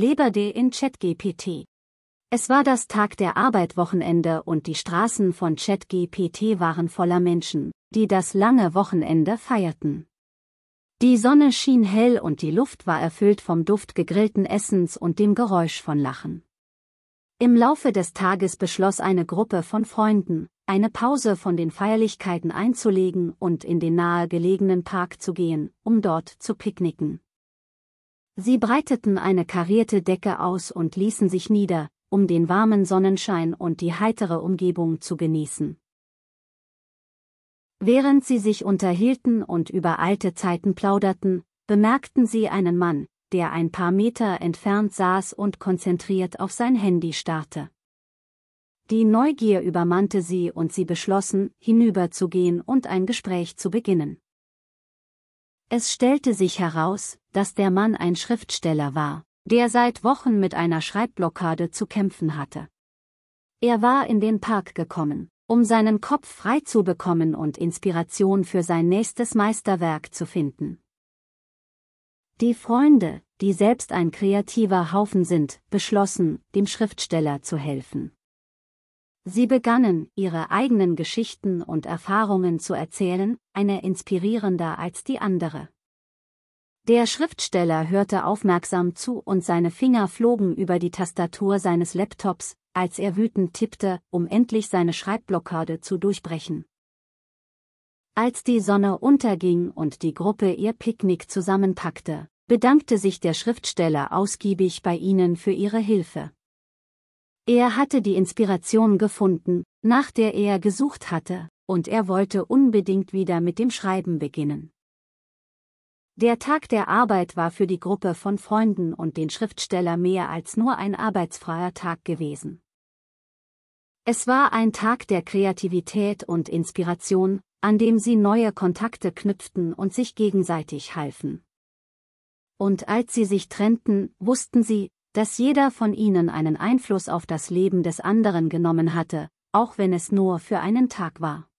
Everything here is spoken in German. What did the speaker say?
Leberde in ChatGPT. Es war das Tag der Arbeit Wochenende und die Straßen von ChatGPT waren voller Menschen, die das lange Wochenende feierten. Die Sonne schien hell und die Luft war erfüllt vom Duft gegrillten Essens und dem Geräusch von Lachen. Im Laufe des Tages beschloss eine Gruppe von Freunden, eine Pause von den Feierlichkeiten einzulegen und in den nahegelegenen Park zu gehen, um dort zu picknicken. Sie breiteten eine karierte Decke aus und ließen sich nieder, um den warmen Sonnenschein und die heitere Umgebung zu genießen. Während sie sich unterhielten und über alte Zeiten plauderten, bemerkten sie einen Mann, der ein paar Meter entfernt saß und konzentriert auf sein Handy starrte. Die Neugier übermannte sie und sie beschlossen, hinüberzugehen und ein Gespräch zu beginnen. Es stellte sich heraus, dass der Mann ein Schriftsteller war, der seit Wochen mit einer Schreibblockade zu kämpfen hatte. Er war in den Park gekommen, um seinen Kopf frei zu bekommen und Inspiration für sein nächstes Meisterwerk zu finden. Die Freunde, die selbst ein kreativer Haufen sind, beschlossen, dem Schriftsteller zu helfen. Sie begannen, ihre eigenen Geschichten und Erfahrungen zu erzählen, eine inspirierender als die andere. Der Schriftsteller hörte aufmerksam zu und seine Finger flogen über die Tastatur seines Laptops, als er wütend tippte, um endlich seine Schreibblockade zu durchbrechen. Als die Sonne unterging und die Gruppe ihr Picknick zusammenpackte, bedankte sich der Schriftsteller ausgiebig bei ihnen für ihre Hilfe. Er hatte die Inspiration gefunden, nach der er gesucht hatte, und er wollte unbedingt wieder mit dem Schreiben beginnen. Der Tag der Arbeit war für die Gruppe von Freunden und den Schriftsteller mehr als nur ein arbeitsfreier Tag gewesen. Es war ein Tag der Kreativität und Inspiration, an dem sie neue Kontakte knüpften und sich gegenseitig halfen. Und als sie sich trennten, wussten sie, dass jeder von ihnen einen Einfluss auf das Leben des anderen genommen hatte, auch wenn es nur für einen Tag war.